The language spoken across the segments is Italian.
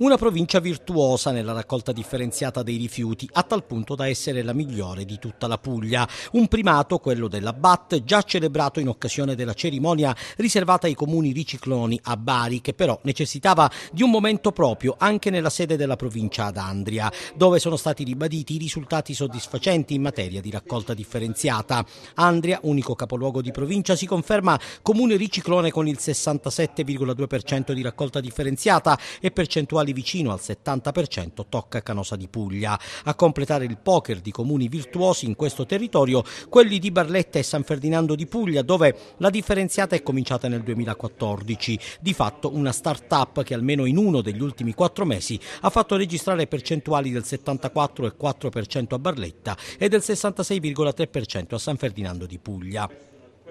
Una provincia virtuosa nella raccolta differenziata dei rifiuti, a tal punto da essere la migliore di tutta la Puglia. Un primato, quello della BAT, già celebrato in occasione della cerimonia riservata ai comuni ricicloni a Bari, che però necessitava di un momento proprio anche nella sede della provincia ad Andria, dove sono stati ribaditi i risultati soddisfacenti in materia di raccolta differenziata. Andria, unico capoluogo di provincia, si conferma comune riciclone con il 67,2% di raccolta differenziata e percentuali quali vicino al 70% tocca Canosa di Puglia. A completare il poker di comuni virtuosi in questo territorio, quelli di Barletta e San Ferdinando di Puglia, dove la differenziata è cominciata nel 2014. Di fatto una start-up che almeno in uno degli ultimi quattro mesi ha fatto registrare percentuali del 74,4% a Barletta e del 66,3% a San Ferdinando di Puglia.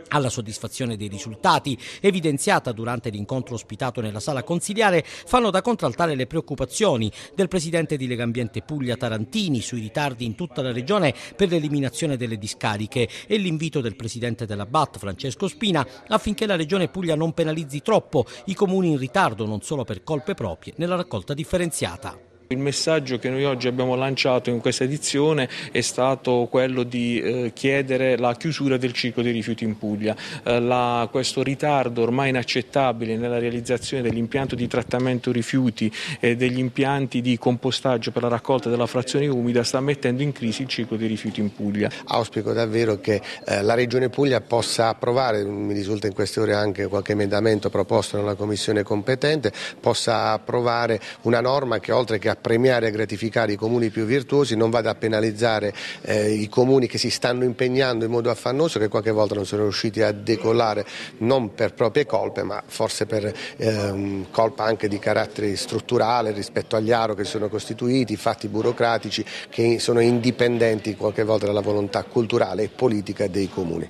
Alla soddisfazione dei risultati, evidenziata durante l'incontro ospitato nella sala consiliare, fanno da contraltare le preoccupazioni del presidente di Legambiente Puglia Tarantini sui ritardi in tutta la regione per l'eliminazione delle discariche e l'invito del presidente della BAT Francesco Spina affinché la regione Puglia non penalizzi troppo i comuni in ritardo non solo per colpe proprie nella raccolta differenziata. Il messaggio che noi oggi abbiamo lanciato in questa edizione è stato quello di eh, chiedere la chiusura del ciclo dei rifiuti in Puglia. Eh, la, questo ritardo ormai inaccettabile nella realizzazione dell'impianto di trattamento rifiuti e degli impianti di compostaggio per la raccolta della frazione umida sta mettendo in crisi il ciclo dei rifiuti in Puglia. Auspico davvero che eh, la Regione Puglia possa approvare, mm, mi risulta in queste ore anche qualche emendamento proposto nella Commissione competente, possa approvare una norma che oltre che a premiare e gratificare i comuni più virtuosi, non vada a penalizzare eh, i comuni che si stanno impegnando in modo affannoso, che qualche volta non sono riusciti a decollare non per proprie colpe, ma forse per eh, colpa anche di carattere strutturale rispetto agli aro che sono costituiti, fatti burocratici che sono indipendenti qualche volta dalla volontà culturale e politica dei comuni.